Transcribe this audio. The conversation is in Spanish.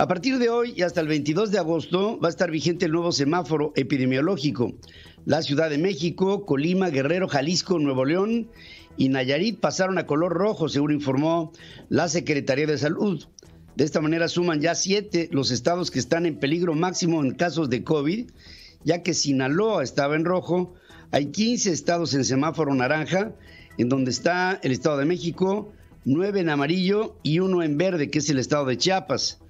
A partir de hoy y hasta el 22 de agosto va a estar vigente el nuevo semáforo epidemiológico. La Ciudad de México, Colima, Guerrero, Jalisco, Nuevo León y Nayarit pasaron a color rojo, según informó la Secretaría de Salud. De esta manera suman ya siete los estados que están en peligro máximo en casos de COVID, ya que Sinaloa estaba en rojo, hay 15 estados en semáforo naranja, en donde está el Estado de México, nueve en amarillo y uno en verde, que es el estado de Chiapas.